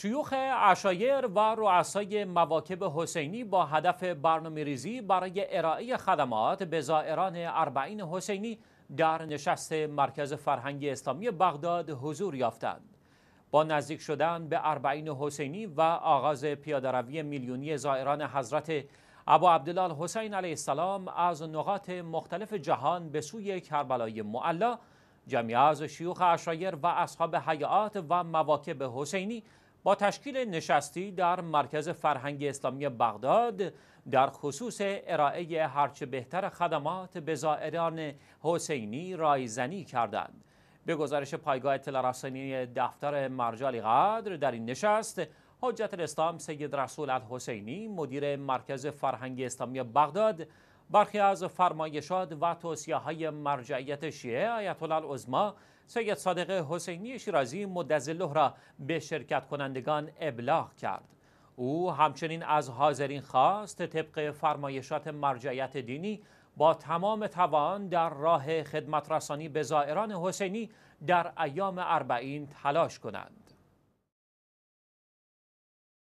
شیوخ عشایر و رؤسای مواکب حسینی با هدف برنامه ریزی برای ارائه خدمات به زائران اربعین حسینی در نشست مرکز فرهنگ اسلامی بغداد حضور یافتند. با نزدیک شدن به اربعین حسینی و آغاز پیادروی میلیونی زائران حضرت ابو عبدالله حسین علیه السلام از نقاط مختلف جهان به سوی کربلای معلا جمعی از شیوخ عشایر و اصحاب حیات و مواکب حسینی با تشکیل نشستی در مرکز فرهنگ اسلامی بغداد در خصوص ارائه هرچه بهتر خدمات به زائران حسینی رایزنی کردند. به گزارش پایگاه اطلاع دفتر مرجع قدر در این نشست حجت الاسلام سید رسول الحسینی مدیر مرکز فرهنگ اسلامی بغداد برخی از فرمایشات و توصیه های مرجعیت شیعه آیت الله سید صادق حسینی شیرازی مدزله را به شرکت کنندگان ابلاغ کرد او همچنین از حاضرین خواست طبق فرمایشات مرجعیت دینی با تمام توان در راه خدمت رسانی به زائران حسینی در ایام اربعین تلاش کنند